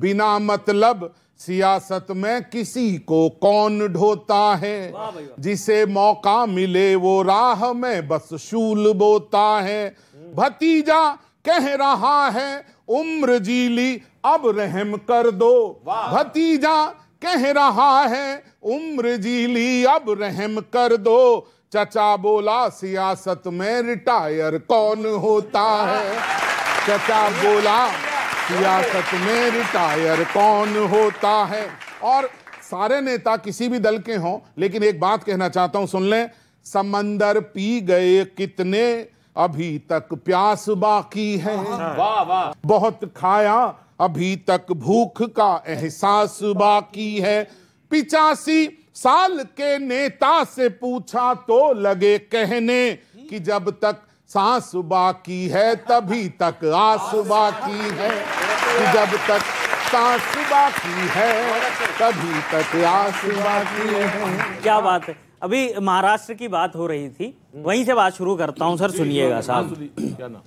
बिना मतलब सियासत में किसी को कौन ढोता है जिसे मौका मिले वो राह में बस शूल बोता है हम्म। भतीजा कह रहा है उम्र जीली अब रहम कर दो भतीजा कह रहा है उम्र जीली अब रहम कर दो चचा बोला सियासत में रिटायर कौन होता है चचा बोला सियासत में रिटायर कौन होता है और सारे नेता किसी भी दल के हों लेकिन एक बात कहना चाहता हूं सुन लें समंदर पी गए कितने अभी तक प्यास बाकी है वाह वाह बहुत खाया अभी तक भूख का एहसास बाकी है पिचासी साल के नेता से पूछा तो लगे कहने कि जब तक सांस बाकी है तभी तक आस बाकी है जब तक सांस बाकी है तभी तक आस बाकी है क्या बात है अभी महाराष्ट्र की बात हो रही थी हम्म। वहीं से बात शुरू करता हूं सर सुनिएगा साहब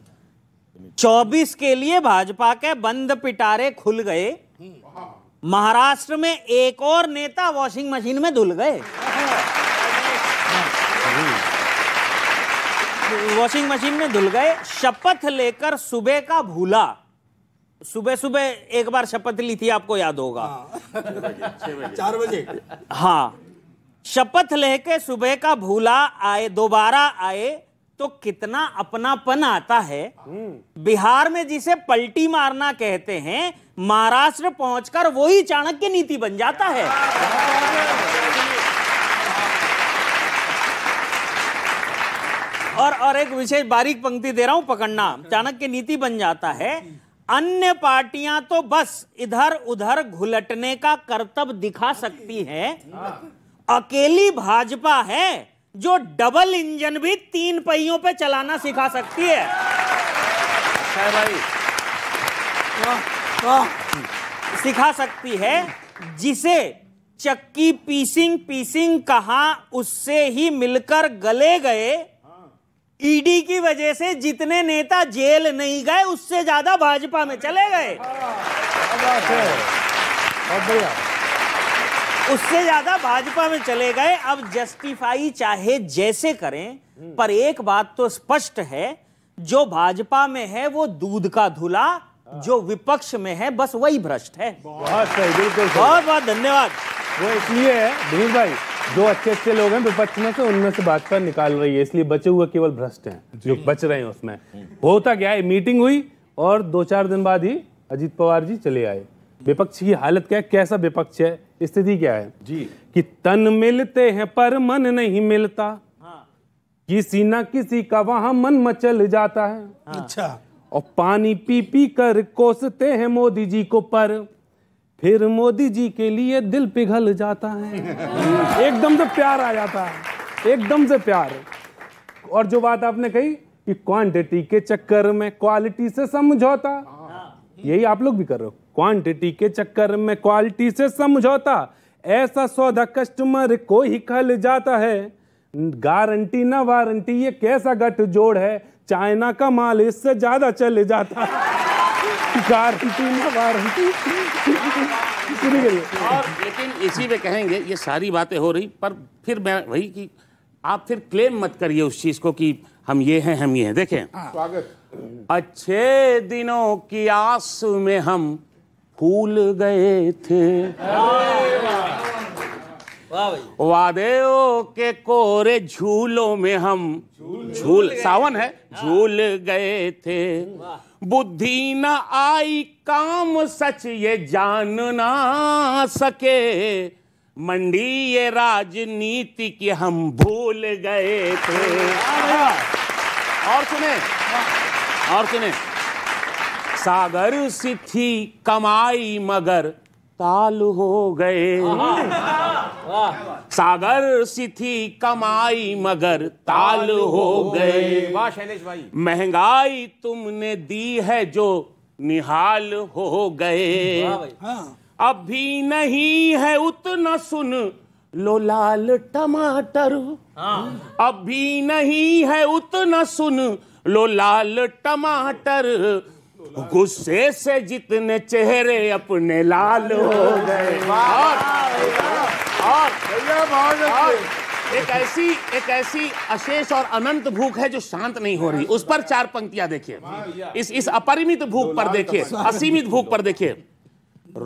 चौबीस के लिए भाजपा के बंद पिटारे खुल गए हम्म। महाराष्ट्र में एक और नेता वॉशिंग मशीन में धुल गए हाँ। वॉशिंग मशीन में धुल गए शपथ लेकर सुबह का भूला सुबह सुबह एक बार शपथ ली थी आपको याद होगा हाँ। चार बजे हाँ शपथ लेके सुबह का भूला आए दोबारा आए तो कितना अपनापन आता है हम्म। बिहार में जिसे पलटी मारना कहते हैं महाराष्ट्र पहुंचकर वही चाणक्य नीति बन जाता है हाँ, हाँ, और और एक विशेष बारीक पंक्ति दे रहा हूं पकड़ना चाणक्य नीति बन जाता है अन्य पार्टियां तो बस इधर उधर घुलटने का कर्तव्य दिखा सकती है अकेली भाजपा है जो डबल इंजन भी तीन पहियों पे चलाना सिखा सकती है भाई सिखा सकती है जिसे चक्की पीसिंग पीसिंग कहा उससे ही मिलकर गले गए ईडी की वजह से जितने नेता जेल नहीं गए उससे ज्यादा भाजपा में चले गए उससे ज्यादा भाजपा में चले गए अब जस्टिफाई चाहे जैसे करें हम्म। पर एक बात तो स्पष्ट है जो भाजपा में है वो दूध का धुला हाँ। जो विपक्ष में है बस वही भ्रष्ट है बहुत सही बिल्कुल बहुत बहुत धन्यवाद वो इसलिए है भाई जो अच्छे अच्छे लोग हैं विपक्ष में से उनमें से भाजपा निकाल रही है इसलिए बचे हुए केवल भ्रष्ट हैं जो बच रहे हैं उसमें होता क्या है मीटिंग हुई और दो चार दिन बाद ही अजीत पवार जी चले आए विपक्ष की हालत क्या है कैसा विपक्ष है स्थिति क्या है जी कि तन मिलते हैं पर मन नहीं मिलता हाँ। किसी ना किसी का वहां मन मचल जाता है हाँ। अच्छा और पानी पी पी कर कोसते हैं मोदी जी को पर फिर मोदी जी के लिए दिल पिघल जाता है एकदम से प्यार आ जाता है एकदम से प्यार और जो बात आपने कही कि क्वांटिटी के चक्कर में क्वालिटी से समझौता यही आप लोग भी कर रहे हो क्वांटिटी के चक्कर में क्वालिटी से समझौता ऐसा सौदा कस्टमर को ही खल जाता है गारंटी ना वारंटी ये कैसा गठजोड़ है चाइना का माल इससे ज्यादा चल जाता है कार और लेकिन इसी में कहेंगे ये सारी बातें हो रही पर फिर मैं वही कि आप फिर क्लेम मत करिए उस चीज को कि हम ये हैं हम ये हैं देखें हाँ। स्वागत अच्छे दिनों की आस में हम फूल गए थे वादेओ के कोरे झूलों में हम झूल सावन है हाँ। झूल गए थे बुद्धि न आई काम सच ये जान ना सके मंडी ये राजनीति की हम भूल गए थे और सुने और सुने सागर सिथी कमाई मगर ताल हो गए सागर सी थी कमाई मगर ताल हो गए वाह शैलेश भाई महंगाई तुमने दी है जो निहाल हो गए हाँ। अभी नहीं है उतना सुन लो लाल टमाटर हाँ। अभी नहीं है उतना सुन लो लाल टमाटर गुस्से से जितने चेहरे अपने लाल हो गए एक ऐसी एक ऐसी अशेष और अनंत भूख है जो शांत नहीं हो रही उस पर चार पंक्तियां देखिए इस इस अपरिमित भूख पर देखिए असीमित भूख पर देखिए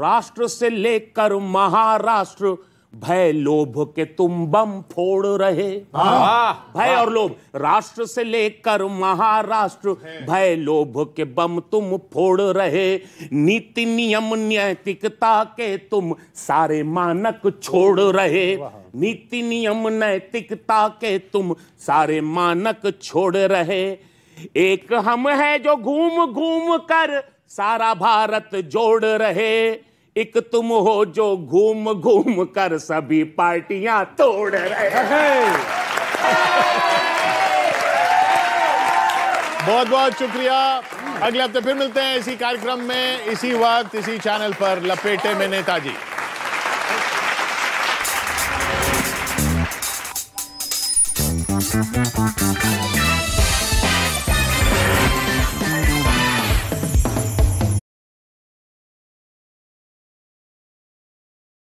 राष्ट्र से लेकर महाराष्ट्र भय लोभ के तुम बम फोड़ रहे हाँ। हाँ। हाँ। भय और लोभ राष्ट्र से लेकर महाराष्ट्र भय लोभ के बम तुम फोड़ रहे नीति नियम नैतिकता के तुम सारे मानक छोड़ रहे नीति नियम नैतिकता के तुम सारे मानक छोड़ रहे एक हम है जो घूम घूम कर सारा भारत जोड़ रहे एक तुम हो जो घूम घूम कर सभी पार्टियां तोड़ रहे हैं बहुत बहुत शुक्रिया अगले हफ्ते फिर मिलते हैं इसी कार्यक्रम में इसी वक्त इसी चैनल पर लपेटे में नेताजी